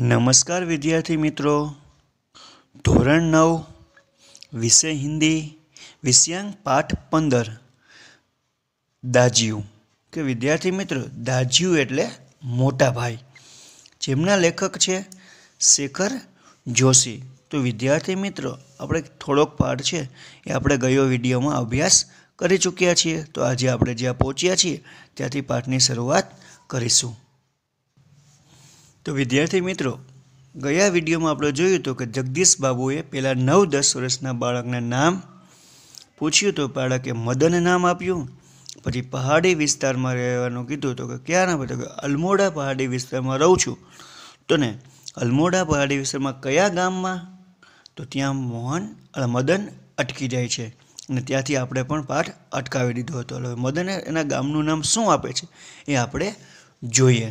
નમસ્કાર વિદ્યાર્થી મિત્રો ધોરણ નવ વિષય હિન્દી વિષયાંક પાઠ પંદર દાજ્યું કે વિદ્યાર્થી મિત્રો દાજ્યું એટલે મોટા ભાઈ જેમના લેખક છે શેખર જોશી તો વિદ્યાર્થી મિત્રો આપણે થોડોક પાઠ છે એ આપણે ગયો વિડીયોમાં અભ્યાસ કરી ચૂક્યા છીએ તો આજે આપણે જ્યાં પહોંચ્યા છીએ ત્યાંથી પાઠની શરૂઆત કરીશું તો વિદ્યાર્થી મિત્રો ગયા વિડીયોમાં આપણે જોયું હતું કે જગદીશ બાબુએ પહેલાં નવ દસ વર્ષના બાળકના નામ પૂછ્યું તો બાળકે મદન નામ આપ્યું પછી પહાડી વિસ્તારમાં રહેવાનું કીધું તો કે ક્યાં નામ હતું કે અલમોડા પહાડી વિસ્તારમાં રહું છું તો ને અલમોડા પહાડી વિસ્તારમાં કયા ગામમાં તો ત્યાં મોહન મદન અટકી જાય છે અને ત્યાંથી આપણે પણ પાઠ અટકાવી દીધો હતો હવે મદને એના ગામનું નામ શું આપે છે એ આપણે જોઈએ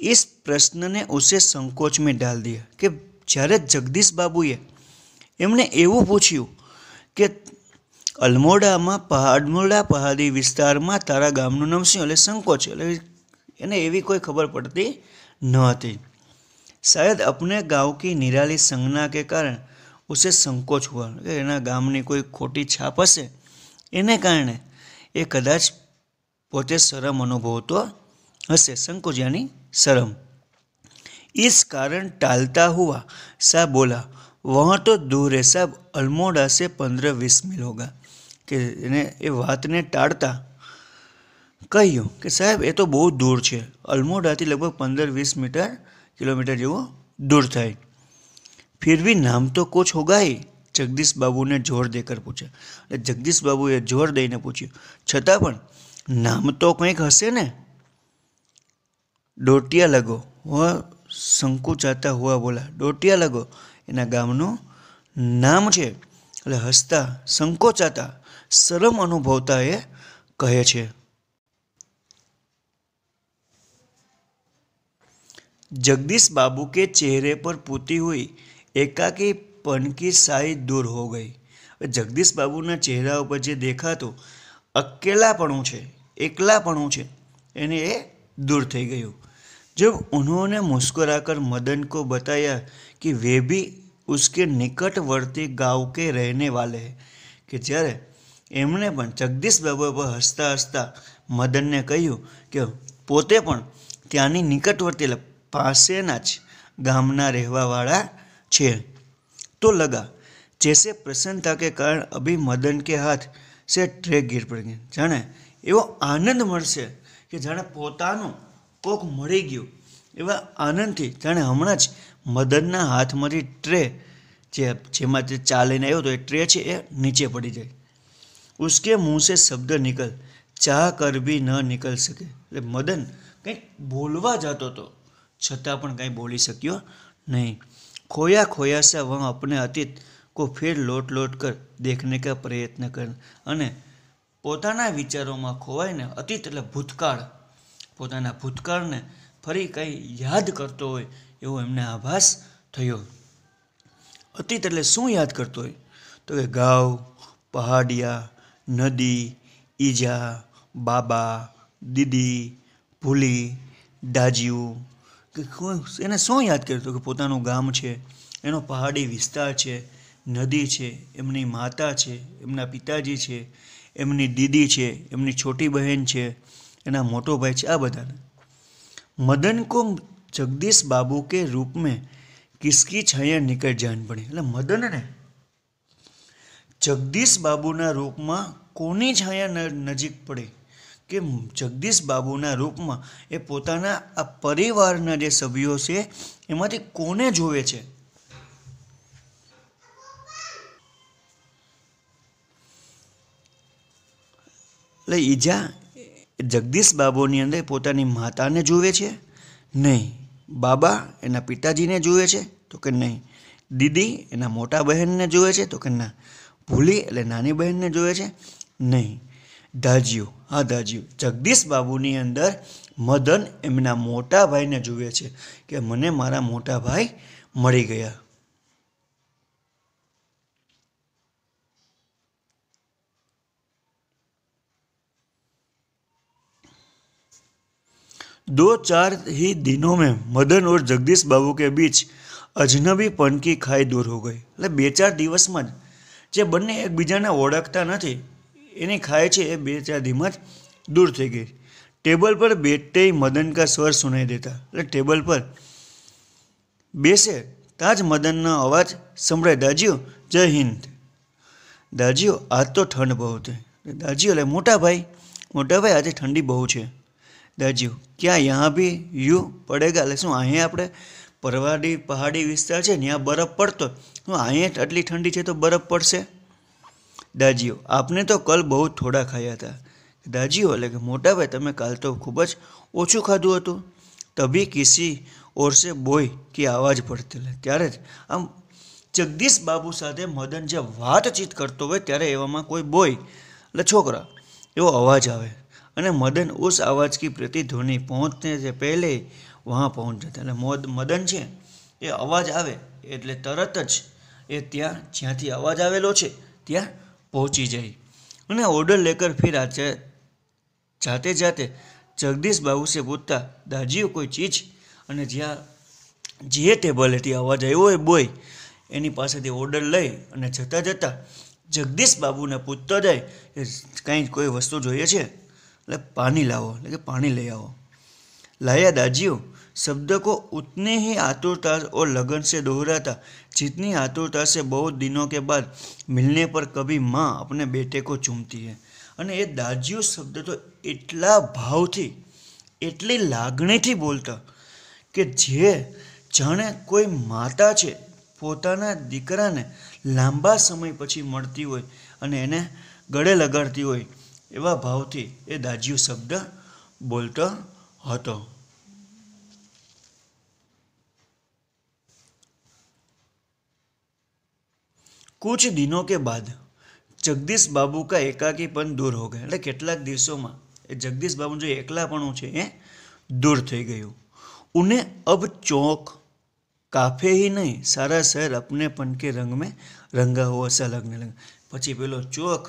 इस प्रश्न ने उसे संकोच में डाल दिया कि જ્યારે જગદીશ બાબુએ એમણે એવું પૂછ્યું કે અલમોડામાં પહાડમોડા પહાડી વિસ્તારમાં તારા ગામનું નામ શું એટલે સંકોચ એટલે એને એવી કોઈ ખબર પડતી ન હતી શાયદ અપને ગાંવ કી નિરાલી સંજ્ઞા કે કારણ ઉસે સંકોચ હુઆ કે એના ગામની કોઈ ખોટી છાપ હશે એને કારણે એ કદાચ પોતે શરમ અનુભવતો હશે સંકોચ યાની शर्म इस कारण टालता हुआ सा बोला वहाँ तो दूर है साहब अल्मोड़ा से पंद्रह बीस मील होगा કે એને એ વાતને ટાળતા કહ્યું કે સાહેબ એ તો બહુ દૂર છે અલમોડાથી લગભગ પંદર વીસ મીટર કિલોમીટર જેવું દૂર થાય ફિર ભી નામ તો કોચ હોગાઈ જગદીશ બાબુને જોર દેકર પૂછ્યા એટલે જગદીશ બાબુએ જોર દઈને પૂછ્યું છતાં પણ નામ તો કંઈક હશે ને ડોટિયા લગો વહ સંકોચાતા હોવા બોલા ડોટિયા લગો એના ગામનું નામ છે એટલે હસતા સંકોચાતા શરમ અનુભવતા એ કહે છે જગદીશ બાબુ કે ચહેરે પર પૂતી હોઈ એકાકી પનકી સાઈ દૂર હો ગઈ જગદીશ બાબુના ચહેરા ઉપર જે દેખાતું અકેલાપણું છે એકલાપણું છે એને એ દૂર થઈ ગયું जब उन्होंने मुस्कुराकर मदन को बताया कि वे भी उसके निकटवर्ती गांव के रहने वाले हैं કે જ્યારે એમણે પણ જગદીશ બાબા પર હસતા હસતા મદનને કહ્યું કે પોતે પણ ત્યાંની નિકટવર્તી પાસેના જ ગામના રહેવાવાળા છે तो लगा जैसे प्रसन्नता के कारण अभी मदन के हाथ से ट्रे गिर पड़ गई जाने એવો આનંદ મળશે કે જાણે પોતાનું કોક મળી ગયું એવા આનંદથી જાણે હમણાં જ મદનના હાથમાંથી ટ્રે જે જેમાં તે ચાલીને આવ્યો તો એ ટ્રે છે એ નીચે પડી જાય ઉસકે મુંહ સે શબ્દ નીકળ ચા કરવી ન નીકળ શકે એટલે મદન કંઈક બોલવા જતો હતો છતાં પણ કંઈ બોલી શક્યો નહીં ખોયા ખોયા सा वह अपने अतीत को फिर લોટ लोट कर देखने का प्रयत्न कर અને પોતાના વિચારોમાં ખોવાઈને અતીત એટલે ભૂતકાળ પોતાના ભૂતકાળને ફરી કંઈ યાદ કરતો હોય એવો એમને આભાસ થયો અતીત એટલે શું યાદ કરતો હોય તો કે ગાવ પહાડિયા નદી ઈજા બાબા દીદી ભૂલી દાજીયું કે એને શું યાદ કરતો કે પોતાનું ગામ છે એનો પહાડી વિસ્તાર છે નદી છે એમની માતા છે એમના પિતાજી છે એમની દીદી છે એમની છોટી બહેન છે એના મોટો ભાઈ છે આ બધાને મદન કો જગદીશ બાબુ કે રૂપ મેં કિસકી છૈયા નિકટ જાન પડી એટલે મદનને જગદીશ બાબુના રૂપમાં કોની છાયા નજીક પડે કે જગદીશ બાબુના રૂપમાં એ પોતાના આ પરિવારના જે સભ્યો છે એમાંથી કોને જોવે છે એટલે ઈજા જગદીશ બાબુની અંદર પોતાની માતાને જુએ છે નહીં બાબા એના પિતાજીને જુએ છે તો કે નહીં દીદી એના મોટા બહેનને જુએ છે તો કે ના ભૂલી એટલે નાની બહેનને જુએ છે નહીં દાજ્યું હા દાજ્યું જગદીશ બાબુની અંદર મદન એમના મોટા ભાઈને જુએ છે કે મને મારા મોટા ભાઈ મળી ગયા दो चार ही दिनों में मदन और जगदीश बाबू के बीच અજનબી કી ખાઈ દૂર હો ગઈ એટલે બે ચાર દિવસમાં જ જે બંને એકબીજાને ઓળખતા નથી એની ખાય છે એ બે ચાર ધીમાં જ દૂર થઈ ગઈ ટેબલ પર બેટે મદન કા સ્વર સુનાઈ દેતા એટલે ટેબલ પર બેસે તાજ મદનનો અવાજ સંભળાય દાજીઓ જય હિન્દ દાજીઓ આજ તો ઠંડ બહુ છે દાજીઓ એટલે મોટા ભાઈ મોટા ભાઈ આજે ઠંડી બહુ છે દરજીઓ ક્યાં યહાં બી યુ પડેગા એટલે શું અહીંયા આપણે પરવાડી પહાડી વિસ્તાર છે ત્યાં બરફ પડતો શું અહીંયા આટલી ઠંડી છે તો બરફ પડશે દાજીઓ આપને તો કલ બહુ થોડા ખાયા હતા દાજીઓ એટલે કે મોટા ભાઈ તમે કાલ તો ખૂબ જ ઓછું ખાધું હતું તભી કિસી ઓરસે બોય કે આવાજ પડતી લે ત્યારે જ આમ જગદીશ બાબુ સાથે મદન જે વાતચીત કરતો હોય ત્યારે એવામાં કોઈ બોય એટલે છોકરા એવો અવાજ આવે અને મદન ઉસ आवाज की प्रतिध्वनि પહોંચને જે પહેલે વહાં પહોંચ જતા એટલે મોદ મદન છે એ અવાજ આવે એટલે તરત જ એ ત્યાં જ્યાંથી અવાજ આવેલો છે ત્યાં પહોંચી જાય અને ઓર્ડર લેકર ફિર આજે જાતે જાતે જગદીશ બાબુસે પૂછતા દાજીઓ કોઈ ચીજ અને જ્યાં જે ટેબલેથી અવાજ આવ્યો હોય બોય એની પાસેથી ઓર્ડર લઈ અને જતાં જતાં જગદીશ બાબુને પૂછતો જાય કે કાંઈ કોઈ વસ્તુ જોઈએ છે એટલે પાણી લાવો એટલે કે પાણી લઈ આવો લાયા દાજીઓ શબ્દકો को उतने ही आतुरता और लगन से दोहराता जितनी आतुरता से बहुत दिनों के बाद मिलने पर कभी माँ अपने बेटे को चूमती અને એ દાજીઓ શબ્દ તો એટલા ભાવથી એટલી લાગણીથી બોલતા કે જે જાણે કોઈ માતા છે પોતાના દીકરાને લાંબા સમય પછી મળતી હોય અને એને ગળે લગાડતી હોય એવા ભાવથી એ દાજ્યુ શબ્દ બોલતો હતો કુછ દિનો કે બાદ જગદીશ બાબુ કા પણ દૂર હો ગયા એટલે કેટલાક દિવસોમાં એ જગદીશ બાબુ જે એકલાપણું છે એ દૂર થઈ ગયું ઉને અબ ચોક કાફે હી નહીં સારા શહેર અપને પન કે રંગ મેં રંગા હુઆ સા લગને લગ પછી પેલો ચોક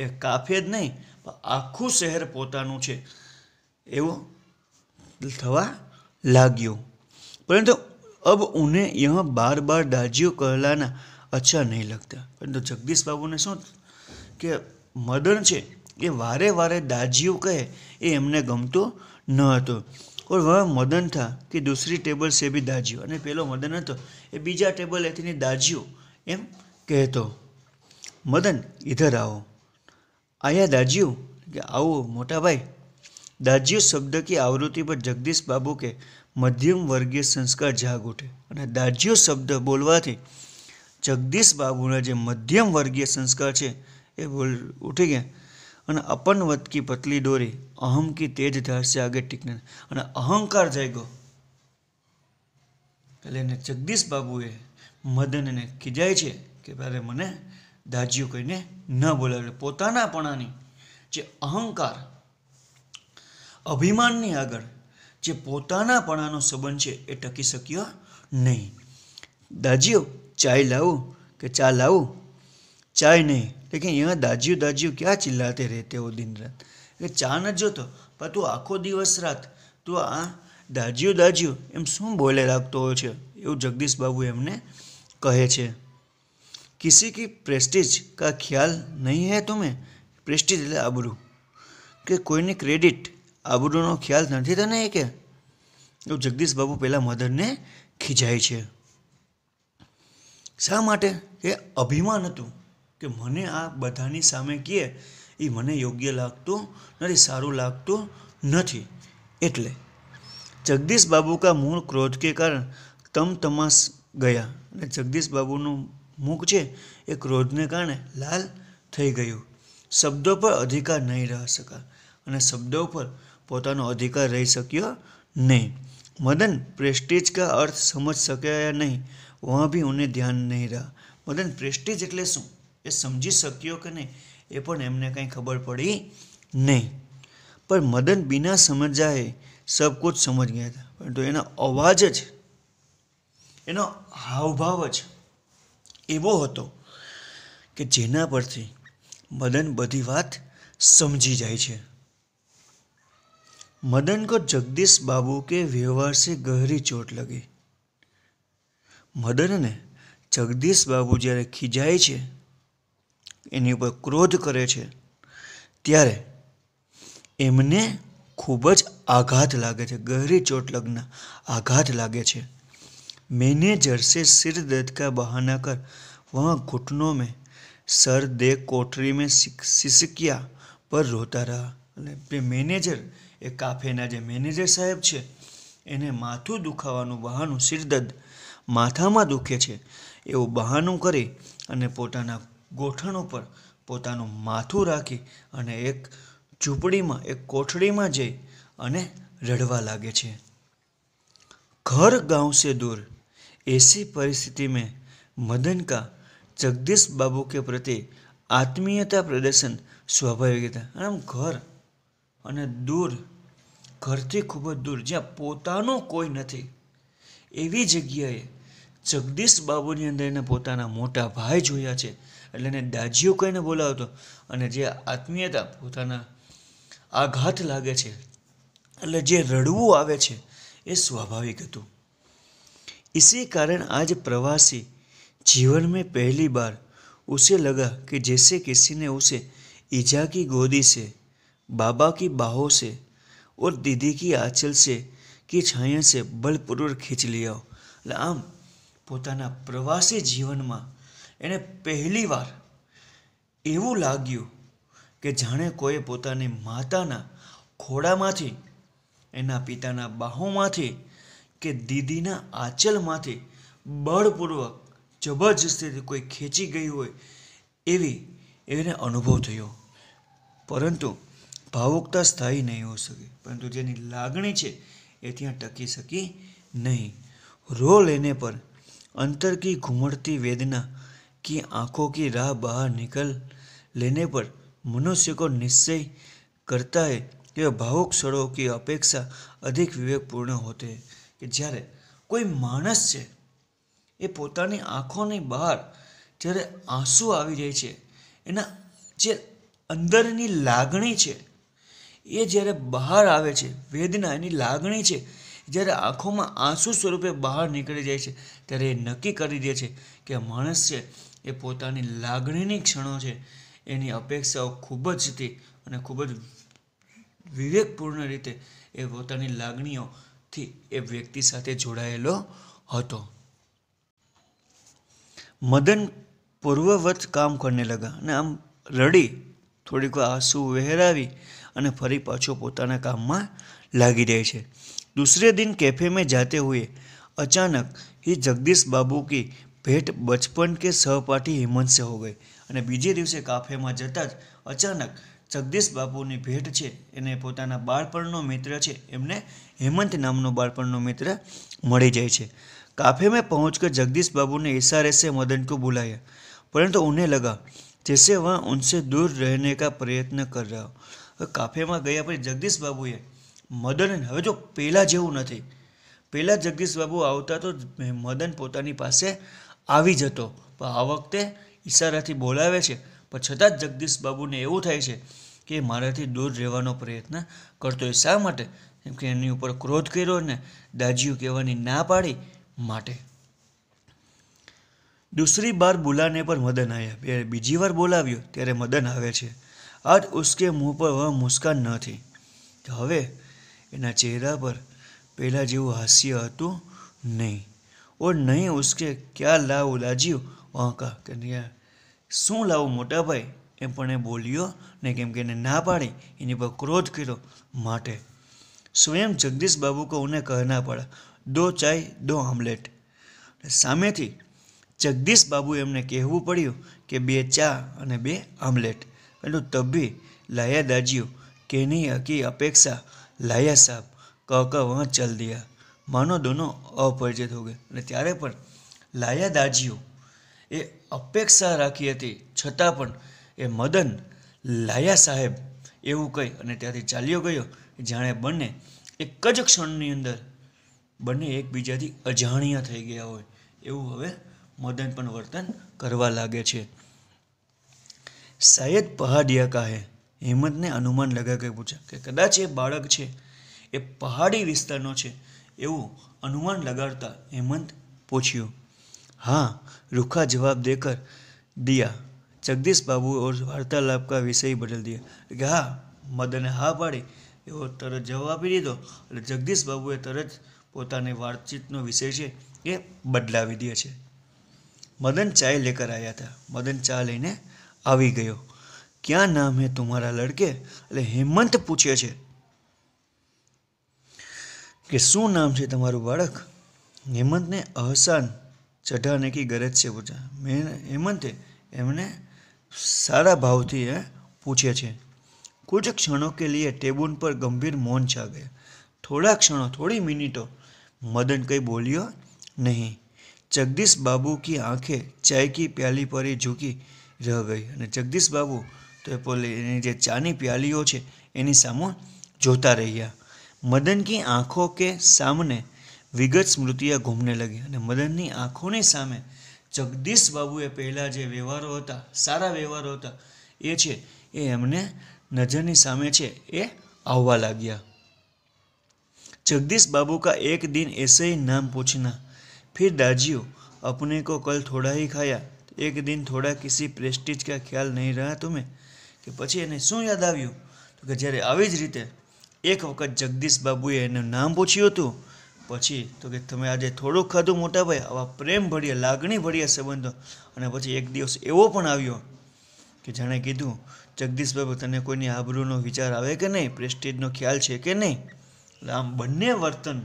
એ કાફે જ નહીં પણ આખું શહેર પોતાનું છે એવું થવા લાગ્યું પરંતુ અબ ઉને યહ બાર બાર દાજીઓ કહેલાના અચ્છા નહીં લગતા પરંતુ જગદીશ બાબુને શું કે મદન છે એ વારે વારે દાજીઓ કહે એ એમને ગમતો ન હતો ઓર વા મદન થા કે દૂસરી ટેબલ સે બી દાજીઓ અને પેલો મદન હતો એ બીજા ટેબલ એથીની દાજીઓ એમ કહેતો મદન ઇધર આવો આયા દાજીઓ કે આવો મોટા ભાઈ દાજીઓ શબ્દ કે આવૃત્તિ પર જગદીશ બાબુ કે મધ્યમ વર્ગીય સંસ્કાર જાગ ઉઠે અને દાજીઓ શબ્દ બોલવાથી જગદીશ બાબુના જે મધ્યમ વર્ગીય સંસ્કાર છે એ બોલ ઉઠી ગયા અને અપનવત કી પતલી દોરી અહમ કી તેજ ધારશે સે આગે ટીકને અને અહંકાર જાગ્યો એટલે એને જગદીશ બાબુએ મદનને કીજાય છે કે ભારે મને દાજીઓ કહીને ન બોલાવે પોતાના પણાની જે અહંકાર અભિમાનની આગળ જે પોતાના પણાનો સંબંધ છે એ ટકી શક્યો નહીં દાજીઓ ચાય લાવું કે ચા લાવું ચાય નહીં લેકિન અહીંયા દાજ્યું દાજીઓ ક્યાં ચિલ્લાતે રહેતે હો દિન રાત એટલે ચા ન જોતો પણ તું આખો દિવસ રાત તું આ દાજ્યું દાજીઓ એમ શું બોલે રાખતો હોય છે એવું જગદીશ બાબુ એમને કહે છે કિસી કી પ્રેસ્ટીજ કા ખ્યાલ નહીં હે તુમે પ્રેસ્ટિજ એટલે આબરૂ કે કોઈની ક્રેડિટ આબરૂનો ખ્યાલ નથી તને એ કે એવું જગદીશ બાબુ પહેલાં મધરને ખીજાય છે શા માટે કે અભિમાન હતું કે મને આ બધાની સામે કહે એ મને યોગ્ય લાગતું નથી સારું લાગતું નથી એટલે જગદીશ બાબુ કા મૂળ ક્રોધ કે કારણ તમ તમાસ ગયા અને જગદીશ બાબુનું મુખ છે એ ક્રોધને કારણે લાલ થઈ ગયું શબ્દો પર અધિકાર નહીં રહી શકા અને શબ્દો પર પોતાનો અધિકાર રહી શક્યો નહીં મદન પ્રેસ્ટીજ કા અર્થ સમજ શક્યા નહીં વહાં ભી ઉને ધ્યાન નહીં રહ્યા મદન પ્રેસ્ટીજ એટલે શું એ સમજી શક્યો કે નહીં એ પણ એમને કંઈ ખબર પડી નહીં પણ મદન બિના સમજાએ સબ કુછ સમજ ગયા હતા પરંતુ એના અવાજ જ એનો હાવભાવ જ એવો હતો કે જેના પરથી મદન બધી વાત સમજી જાય છે મદન કો જગદીશ બાબુ કે વ્યવહાર से ગહરી ચોટ લગી મદનને જગદીશ બાબુ જ્યારે ખીજાય છે એની ઉપર ક્રોધ કરે છે ત્યારે એમને ખૂબ જ આઘાત લાગે છે ગહરી ચોટ લગ્ન આઘાત લાગે છે मैनेजर से सिर दर्द का बहाना कर वहाँ घुटनों में सर दे कोठरी में સિસકિયા પર રોતા રહ્યા અને બે મેનેજર એ કાફેના જે મેનેજર સાહેબ છે એને માથું દુખાવાનું બહાનું સિરદર્દ માથામાં દુખે છે એવું બહાનું કરી અને પોતાના ગોઠણો પર પોતાનું માથું રાખી અને એક ઝૂંપડીમાં એક કોઠડીમાં જઈ અને રડવા લાગે છે ઘર ગાંવ સે દૂર ऐसी परिस्थिति में मदन का जगदीश बाबू के प्रति आत्मीयता प्रदर्शन સ્વાભાવિક હતા આમ ઘર અને દૂર ઘરથી ખૂબ જ દૂર જ્યાં પોતાનો કોઈ નથી એવી જગ્યાએ જગદીશ બાબુની અંદર એને પોતાના મોટા ભાઈ જોયા છે એટલે એને દાજીઓ કહીને બોલાવતો અને જે આત્મીયતા પોતાના આઘાત લાગે છે એટલે જે રડવું આવે છે એ સ્વાભાવિક હતું इसी कारण आज प्रवासी जीवन में पहली बार उसे लगा कि जैसे किसी ने उसे ईजा की गोदी से बाबा की बाहों से और दीदी की આંચલ છે કે છાયા છે બળપૂર્વક ખેંચી લીધો એટલે આમ પોતાના પ્રવાસી જીવનમાં એણે પહેલીવાર એવું લાગ્યું કે જાણે કોઈએ પોતાની માતાના ખોડામાંથી એના પિતાના બાહોમાંથી કે દીદીના આંચલમાંથી બળપૂર્વક જબરજસ્તીથી કોઈ ખેંચી ગઈ હોય એવી એને અનુભવ થયો પરંતુ ભાવુકતા સ્થાયી નહીં હોઈ શકે પરંતુ જેની લાગણી છે એ ત્યાં ટકી શકી નહીં રો લેને પર અંતર કી ઘૂમડતી વેદના કી આંખો કી રાહ બહાર નીકળ લેને પર મનુષ્ય કો નિશ્ચય કરતા હે કે ભાવુક સड़ों की अपेक्षा अधिक विवेकपूर्ण होते हैं કે જ્યારે કોઈ માણસ છે એ પોતાની આંખોની બહાર જ્યારે આંસુ આવી જાય છે એના જે અંદરની લાગણી છે એ જ્યારે બહાર આવે છે વેદના એની લાગણી છે જ્યારે આંખોમાં આંસુ સ્વરૂપે બહાર નીકળી જાય છે ત્યારે એ નક્કી કરી દે છે કે માણસ છે એ પોતાની લાગણીની ક્ષણો છે એની અપેક્ષાઓ ખૂબ જ હતી અને ખૂબ જ વિવેકપૂર્ણ રીતે એ પોતાની લાગણીઓ થી એ વ્યક્તિ સાથે જોડાયેલો હતો મદન પૂર્વવત કામ કરને લગા અને આમ રડી થોડીક આંસુ વહેરાવી અને ફરી પાછો પોતાના કામમાં લાગી રહે છે દૂસરે દિન કેફે મેં જાતે હોઈએ અચાનક એ જગદીશ બાબુ કી ભેટ बचपन કે સહપાઠી हेमंत से हो गई અને બીજે દિવસે કાફેમાં જતાં જ અચાનક જગદીશ બાપુની ભેટ છે એને પોતાના બાળપણનો મિત્ર છે એમને હેમંત નામનો બાળપણનો મિત્ર મળી જાય છે કાફે મેં પહોંચકર જગદीश बाबू ने इशारे મદન मदन को પરંતુ ઉને લગા लगा जैसे वह દૂર રહેને કા પ્રયત્ન કર રહ્યો કાફેમાં ગયા પછી જગદીશ બાબુએ મદન હવે જો પહેલાં જેવું નથી પહેલાં જગદીશ બાબુ આવતા તો મદન પોતાની પાસે આવી જતો પણ આ વખતે ઈશારાથી બોલાવે છે પણ છતાં જ જગદીશ બાબુને એવું થાય છે કે મારાથી દૂર રહેવાનો પ્રયત્ન કરતો એ શા માટે કેમ કે એની ઉપર ક્રોધ કર્યો ને દાજીઓ કહેવાની ના પાડી માટે દૂસરી બાર બોલાને પર મદન આવ્યા બીજી વાર બોલાવ્યો ત્યારે મદન આવે છે આજ ઉસકે મુંહ પર મુસ્કાન નથી હવે એના ચહેરા પર પહેલાં જેવું હાસ્ય હતું નહીં ઓ નહીં ઉસકે ક્યાં લાવ લાજ્યું વાંકા કે શું લાવું મોટા ભાઈ એ પણ એ બોલ્યો ને કેમ કે એને ના પાડી એની પર ક્રોધ કર્યો માટે સ્વયં જગદીશ બાબુ કો કહે ના પડા દો ચાય દો આમલેટ સામેથી જગદીશ બાબુ એમને કહેવું પડ્યું કે બે ચા અને બે આમલેટ એટલું તબ્બી લાયા દાજીઓ કેની હકી અપેક્ષા લાયા સાહેબ ક ક ચલ દિયા માનો દોનો અપરિચિત હો ગયે અને ત્યારે પણ લાયા દાજીઓ એ અપેક્ષા રાખી હતી છતાં પણ એ મદન લાયા સાહેબ એવું કહી અને ત્યાંથી ચાલ્યો ગયો જાણે બંને એક જ ક્ષણની અંદર બંને એકબીજાથી અજાણ્યા થઈ ગયા હોય એવું હવે મદન પણ વર્તન કરવા લાગે છે સાયદ પહાડિયા કહે હેમંતને અનુમાન લગાવી પૂછ્યા કે કદાચ એ બાળક છે એ પહાડી વિસ્તારનો છે એવું અનુમાન લગાડતા હેમંત પૂછ્યું હા રૂખા જવાબ દેકર દિયા જગદીશ બાબુ और वार्तालाप का विषय बदल दिया કે હા મદને હા પાડી એવો તરત જવાબ આપી દીધો એટલે જગદીશ બાબુએ તરત પોતાની વાતચીતનો વિષય છે એ બદલાવી દે છે મદન ચાય લેકર આવ્યા હતા મદન ચા લઈને આવી ગયો ક્યાં નામ હે તુમારા લડકે એટલે હેમંત પૂછે છે કે શું નામ છે તમારું બાળક હેમંતને અહસાન ચઢાને કી ગરજ છે પૂછા મેં હેમંતે એમને સારા ભાવથી એ પૂછે છે कुछ ક્ષણો કે લીએ टेबुन પર ગંભીર મૌન छा गया थोड़ा क्षणों थोड़ी मिनटों मदन कई बोलियो नहीं जगदीश बाबू की आंखें चाय की प्याली पर ही झूकी रह ગઈ અને જગદીશ બાબુ તો એ પોલી એની જે ચાની પ્યાલીઓ છે એની સામે જોતા રહ્યા મદન કી આંખો કે સામને વિગત સ્મૃતિયા ઘૂમને લગી અને મદનની આંખોની સામે જગદીશ બાબુએ પહેલાં જે વ્યવહારો હતા સારા વ્યવહારો હતા એ છે એ એમને નજરની સામે છે એ આવવા લાગ્યા જગદीश बाबू का एक दिन ऐसे ही नाम पूछना फिर दाजियो अपने को कल थोड़ा ही खाया एक दिन थोड़ा પ્રેસ્ટીજ કા ખ્યાલ નહીં રહ્યા તમે કે પછી એને શું યાદ આવ્યું તો કે જ્યારે આવી જ રીતે એક વખત જગદીશ બાબુએ એનું નામ પૂછ્યું હતું પછી તો કે તમે આજે થોડુંક ખાધું મોટા ભાઈ આવા પ્રેમ ભળ્યા લાગણી ભળીએ સંબંધો અને પછી એક દિવસ એવો પણ આવ્યો કે જાણે કીધું જગદીશબાબુ તને કોઈની આબરૂનો વિચાર આવે કે નહીં પ્રેસ્ટીજનો ખ્યાલ છે કે નહીં એટલે આમ બંને વર્તન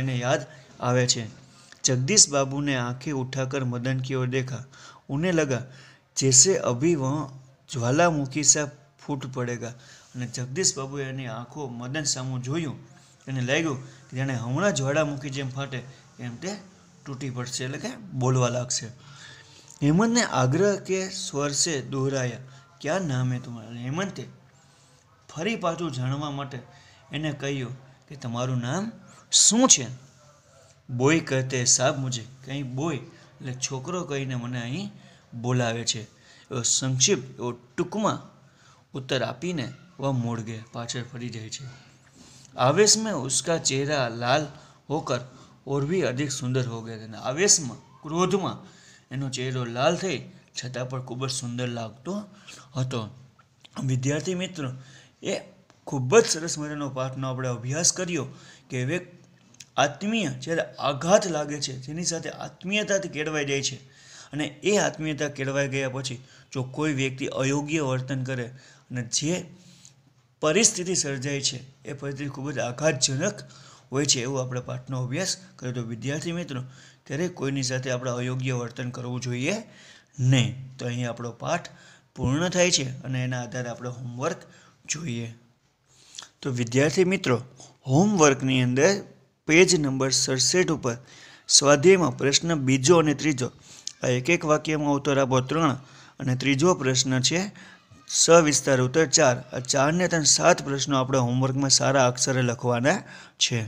એને યાદ આવે છે જગદીશ બાબુને આંખે ઉઠાકર મદન કીઓ દેખા ઉને લગા જેસે અભી વહ જ્વાલામુખી સા ફૂટ પડેગા અને જગદીશ બાબુએ એની આંખો મદન સામું જોયું એને લાગ્યું કે તેણે હમણાં મૂકી જેમ ફાટે એમ તે તૂટી પડશે એટલે કે બોલવા લાગશે હેમંતને આગ્રહ કે સ્વરસે દોહરાયા ક્યાં નામે તમારા હેમંતે ફરી પાછું જાણવા માટે એને કહ્યું કે તમારું નામ શું છે બોય કહેતે સાબ મુજે કંઈ બોય એટલે છોકરો કહીને મને અહીં બોલાવે છે એવો સંક્ષિપ્ત એવો ટૂંકમાં ઉત્તર આપીને વા મોડ ગયા પાછળ ફરી જાય છે આવેશ મેં उसका ચહેરા લાલ હોકર ઓર ભી અધિક સુંદર હો ગયા તેના આવેશમાં ક્રોધમાં એનો ચહેરો લાલ થઈ છતાં પણ ખૂબ જ સુંદર લાગતો હતો વિદ્યાર્થી મિત્ર એ ખૂબ જ સરસ મજાનો પાઠનો આપણે અભ્યાસ કર્યો કે હવે આત્મીય જ્યારે આઘાત લાગે છે તેની સાથે આત્મીયતાથી કેળવાઈ જાય છે અને એ આત્મીયતા કેળવાઈ ગયા પછી જો કોઈ વ્યક્તિ અયોગ્ય વર્તન કરે અને જે પરિસ્થિતિ સર્જાય છે એ પરિસ્થિતિ ખૂબ જ આઘાતજનક હોય છે એવો આપણે પાઠનો અભ્યાસ કર્યો તો વિદ્યાર્થી મિત્રો ત્યારે કોઈની સાથે આપણે અયોગ્ય વર્તન કરવું જોઈએ નહીં તો અહીં આપણો પાઠ પૂર્ણ થાય છે અને એના આધારે આપણે હોમવર્ક જોઈએ તો વિદ્યાર્થી મિત્રો હોમવર્કની અંદર પેજ નંબર સડસઠ ઉપર સ્વાધ્યાયમાં પ્રશ્ન બીજો અને ત્રીજો આ એક એક વાક્યમાં ઉત્તર આપો ત્રણ અને ત્રીજો પ્રશ્ન છે સવિસ્તાર ઉત્તર ચાર આ ચારને ત્રણ સાત પ્રશ્નો આપણે હોમવર્કમાં સારા અક્ષરે લખવાના છે